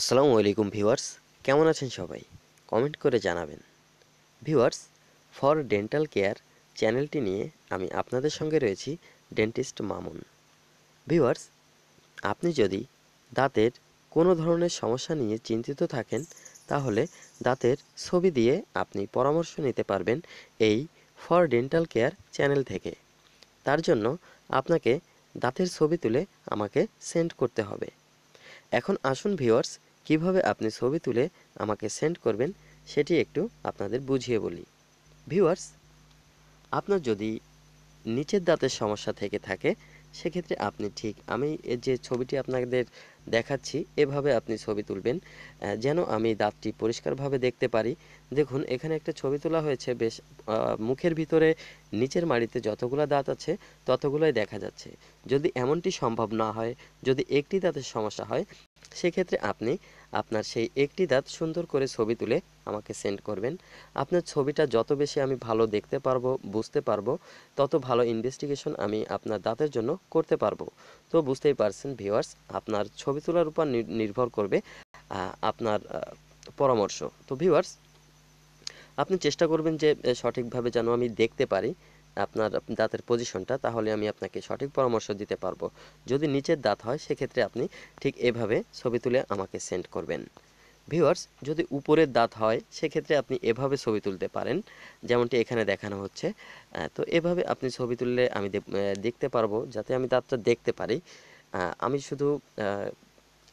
আসসালামু আলাইকুম ভিউয়ার্স কেমন আছেন সবাই কমেন্ট করে জানাবেন ভিউয়ার্স ফর ডেন্টাল কেয়ার চ্যানেলটি নিয়ে আমি আপনাদের সঙ্গে রয়েছি ডেন্টিস্ট মামুন ভিউয়ার্স আপনি যদি দাঁতের কোনো ধরনের সমস্যা নিয়ে চিন্তিত থাকেন তাহলে দাঁতের ছবি দিয়ে আপনি পরামর্শ নিতে পারবেন এই ফর ডেন্টাল কেয়ার চ্যানেল থেকে তার জন্য আপনাকে দাঁতের ছবি তুলে আমাকে সেন্ড করতে হবে এখন আসুন ভিওয়ার্স কিভাবে আপনি ছবি তুলে আমাকে সেন্ড করবেন সেটি একটু আপনাদের বুঝিয়ে বলি ভিউয়ার্স আপনার যদি নিচের দাঁতের সমস্যা থেকে থাকে সেক্ষেত্রে আপনি ঠিক আমি যে ছবিটি আপনাদের দেখাচ্ছি এভাবে আপনি ছবি তুলবেন যেন আমি দাঁতটি পরিষ্কারভাবে দেখতে পারি দেখুন এখানে একটা ছবি তোলা হয়েছে বেশ মুখের ভিতরে নিচের মাড়িতে যতগুলো দাঁত আছে ততগুলোই দেখা যাচ্ছে যদি এমনটি সম্ভব না হয় যদি একটি দাঁতের সমস্যা হয় সেক্ষেত্রে আপনি আপনার সেই একটি দাঁত সুন্দর করে ছবি তুলে আমাকে সেন্ড করবেন আপনার ছবিটা যত বেশি আমি ভালো দেখতে পারবো বুঝতে পারবো তত ভালো ইনভেস্টিগেশন আমি আপনার দাঁতের জন্য করতে পারবো তো বুঝতেই পারছেন ভিউয়ার্স আপনার ছবি তোলার উপর নির্ভর করবে আপনার পরামর্শ তো ভিউয়ার্স আপনি চেষ্টা করবেন যে সঠিকভাবে যেন আমি দেখতে পারি আপনার দাঁতের পজিশনটা তাহলে আমি আপনাকে সঠিক পরামর্শ দিতে পারবো যদি নিচের দাঁত হয় সেক্ষেত্রে আপনি ঠিক এভাবে ছবি তুলে আমাকে সেন্ড করবেন ভিউয়ার্স যদি উপরের দাঁত হয় সেক্ষেত্রে আপনি এভাবে ছবি তুলতে পারেন যেমনটি এখানে দেখানো হচ্ছে তো এভাবে আপনি ছবি তুললে আমি দেখতে পারবো যাতে আমি দাঁতটা দেখতে পারি আমি শুধু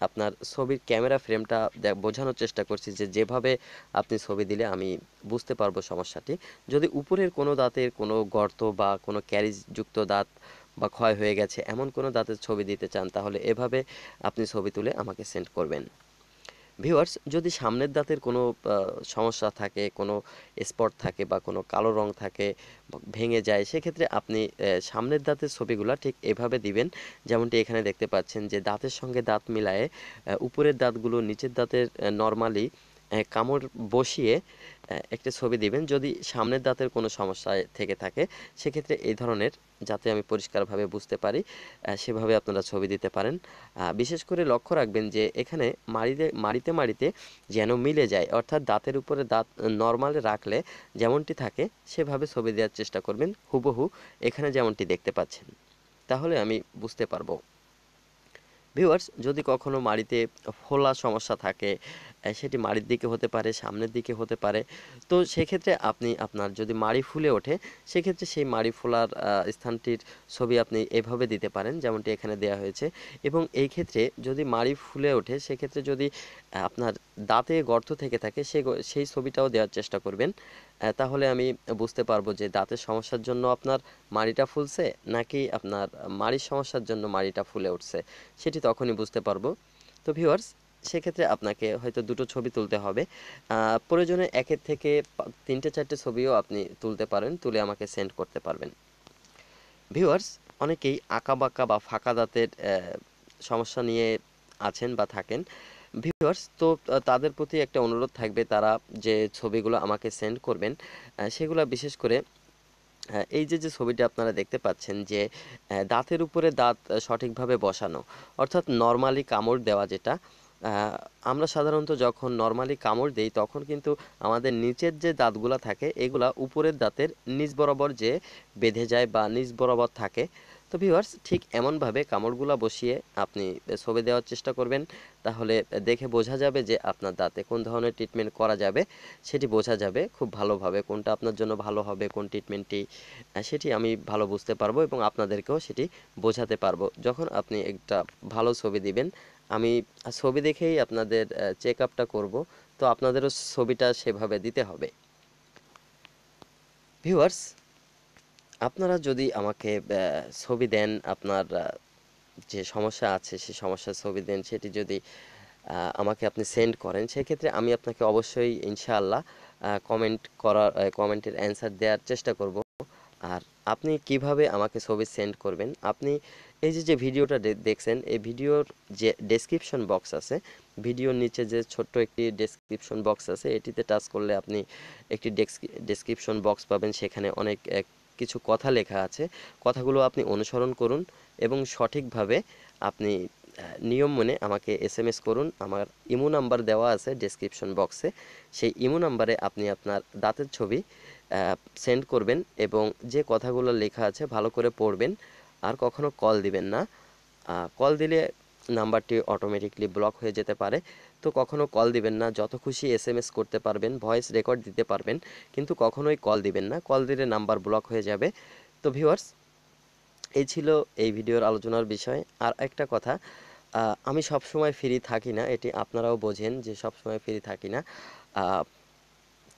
আপনার ছবির ক্যামেরা ফ্রেমটা বোঝানোর চেষ্টা করছি যে যেভাবে আপনি ছবি দিলে আমি বুঝতে পারবো সমস্যাটি যদি উপরের কোনো দাঁতের কোনো গর্ত বা কোনো ক্যারিজযুক্ত দাঁত বা ক্ষয় হয়ে গেছে এমন কোনো দাঁতের ছবি দিতে চান তাহলে এভাবে আপনি ছবি তুলে আমাকে সেন্ড করবেন ভিউয়ার্স যদি সামনের দাঁতের কোনো সমস্যা থাকে কোনো স্পট থাকে বা কোনো কালো রং থাকে ভেঙে যায় সেক্ষেত্রে আপনি সামনের দাঁতের ছবিগুলো ঠিক এভাবে দিবেন যেমনটি এখানে দেখতে পাচ্ছেন যে দাঁতের সঙ্গে দাঁত মিলায়ে উপরের দাঁতগুলো নিচের দাঁতের নর্মালি কামড় বসিয়ে একটা ছবি দিবেন যদি সামনের দাঁতের কোনো সমস্যায় থেকে থাকে সেক্ষেত্রে এই ধরনের যাতে আমি পরিষ্কারভাবে বুঝতে পারি সেভাবে আপনারা ছবি দিতে পারেন বিশেষ করে লক্ষ্য রাখবেন যে এখানে মারিতে মারিতে মারিতে যেন মিলে যায় অর্থাৎ দাঁতের উপরে দাঁত নর্মালে রাখলে যেমনটি থাকে সেভাবে ছবি দেওয়ার চেষ্টা করবেন হুবহু এখানে যেমনটি দেখতে পাচ্ছেন তাহলে আমি বুঝতে পারবো ভিউয়ার্স যদি কখনো মারিতে ফোলা সমস্যা থাকে সেটি মাড়ির দিকে হতে পারে সামনের দিকে হতে পারে তো সেক্ষেত্রে আপনি আপনার যদি মাড়ি ফুলে ওঠে সেক্ষেত্রে সেই মাড়ি ফোলার স্থানটির ছবি আপনি এভাবে দিতে পারেন যেমনটি এখানে দেয়া হয়েছে এবং এই ক্ষেত্রে যদি মাড়ি ফুলে ওঠে সেক্ষেত্রে যদি আপনার দাঁতে গর্ত থেকে থাকে সে সেই ছবিটাও দেওয়ার চেষ্টা করবেন তাহলে আমি বুঝতে পারবো যে দাঁতের সমস্যার জন্য আপনার মাড়িটা ফুলছে নাকি আপনার মাড়ির সমস্যার জন্য মাড়িটা ফুলে উঠছে সেটি তখনই বুঝতে পারবো তো ভিউয়ার্স সেক্ষেত্রে আপনাকে হয়তো দুটো ছবি তুলতে হবে প্রয়োজনে একের থেকে তিনটে চারটে ছবিও আপনি তুলতে পারেন তুলে আমাকে সেন্ড করতে পারবেন ভিউয়ার্স অনেকেই আঁকা বাঁকা বা ফাঁকা দাঁতের সমস্যা নিয়ে আছেন বা থাকেন ভিউয়ার্স তো তাদের প্রতি একটা অনুরোধ থাকবে তারা যে ছবিগুলো আমাকে সেন্ড করবেন সেগুলো বিশেষ করে এই যে যে ছবিটা আপনারা দেখতে পাচ্ছেন যে দাঁতের উপরে দাঁত সঠিকভাবে বসানো অর্থাৎ নর্মালি কামড় দেওয়া যেটা আমরা সাধারণত যখন নর্মালি কামড় দেই তখন কিন্তু আমাদের নিচের যে দাঁতগুলা থাকে এগুলা উপরের দাঁতের নিচ বরাবর যে বেঁধে যায় বা নিচ বরাবর থাকে তো ভিউয়ার্স ঠিক এমনভাবে কামড়গুলা বসিয়ে আপনি ছবি দেওয়ার চেষ্টা করবেন তাহলে দেখে বোঝা যাবে যে আপনার দাঁতে কোন ধরনের ট্রিটমেন্ট করা যাবে সেটি বোঝা যাবে খুব ভালোভাবে কোনটা আপনার জন্য ভালো হবে কোন ট্রিটমেন্টটি সেটি আমি ভালো বুঝতে পারবো এবং আপনাদেরকেও সেটি বোঝাতে পারবো যখন আপনি একটা ভালো ছবি দিবেন আমি ছবি দেখেই আপনাদের চেক আপটা করবো তো আপনাদেরও ছবিটা সেভাবে দিতে হবে ভিউয়ার্স আপনারা যদি আমাকে ছবি দেন আপনার যে সমস্যা আছে সে সমস্যার ছবি দেন সেটি যদি আমাকে আপনি সেন্ড করেন সেক্ষেত্রে আমি আপনাকে অবশ্যই ইনশাআল্লাহ কমেন্ট করার কমেন্টের অ্যান্সার দেওয়ার চেষ্টা করব আর আপনি কিভাবে আমাকে ছবি সেন্ড করবেন আপনি এই যে যে ভিডিওটা দেখছেন এই ভিডিওর যে ডেসক্রিপশন বক্স আছে ভিডিওর নিচে যে ছোট্ট একটি ডেসক্রিপশন বক্স আছে এটিতে টাচ করলে আপনি একটি ডেসক্রিপশন বক্স পাবেন সেখানে অনেক কিছু কথা লেখা আছে কথাগুলো আপনি অনুসরণ করুন এবং সঠিকভাবে আপনি নিয়ম মনে আমাকে এস এম এস করুন আমার ইমো নাম্বার দেওয়া আছে ডেসক্রিপশন বক্সে সেই ইমো নাম্বারে আপনি আপনার দাঁতের ছবি সেন্ড করবেন এবং যে কথাগুলো লেখা আছে ভালো করে পড়বেন আর কখনো কল দিবেন না কল দিলে নাম্বারটি অটোমেটিকলি ব্লক হয়ে যেতে পারে তো কখনো কল দিবেন না যত খুশি এসএমএস করতে পারবেন ভয়েস রেকর্ড দিতে পারবেন কিন্তু কখনোই কল দিবেন না কল দিলে নাম্বার ব্লক হয়ে যাবে তো ভিউয়ার্স এই ছিল এই ভিডিওর আলোচনার বিষয় আর একটা কথা আমি সব সময় ফ্রি থাকি না এটি আপনারাও বোঝেন যে সব সময় ফ্রি থাকি না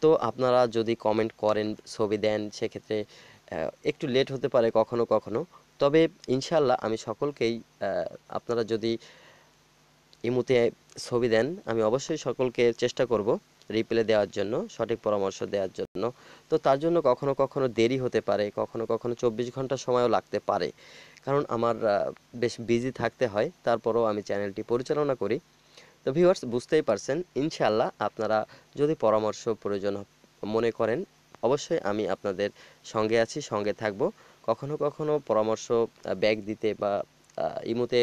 তো আপনারা যদি কমেন্ট করেন ছবি দেন সেক্ষেত্রে একটু লেট হতে পারে কখনো কখনো তবে ইনশাল্লাহ আমি সকলকেই আপনারা যদি ইমুতে ছবি দেন আমি অবশ্যই সকলকে চেষ্টা করব রিপ্লে দেওয়ার জন্য সঠিক পরামর্শ দেওয়ার জন্য তো তার জন্য কখনো কখনো দেরি হতে পারে কখনো কখনো চব্বিশ ঘন্টা সময়ও লাগতে পারে কারণ আমার বেশ বিজি থাকতে হয় তারপরেও আমি চ্যানেলটি পরিচালনা করি তো ভিউয়ার্স বুঝতেই পারছেন ইনশাল্লাহ আপনারা যদি পরামর্শ প্রয়োজন মনে করেন অবশ্যই আমি আপনাদের সঙ্গে আছি সঙ্গে থাকব কখনো কখনো পরামর্শ ব্যাগ দিতে বা ইমোতে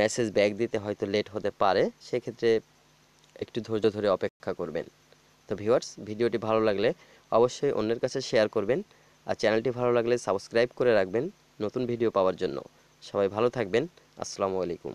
মেসেজ ব্যাগ দিতে হয়তো লেট হতে পারে সেক্ষেত্রে একটু ধৈর্য ধরে অপেক্ষা করবেন তো ভিউয়ার্স ভিডিওটি ভালো লাগলে অবশ্যই অন্যের কাছে শেয়ার করবেন আর চ্যানেলটি ভালো লাগলে সাবস্ক্রাইব করে রাখবেন নতুন ভিডিও পাওয়ার জন্য সবাই ভালো থাকবেন আসসালামু আলাইকুম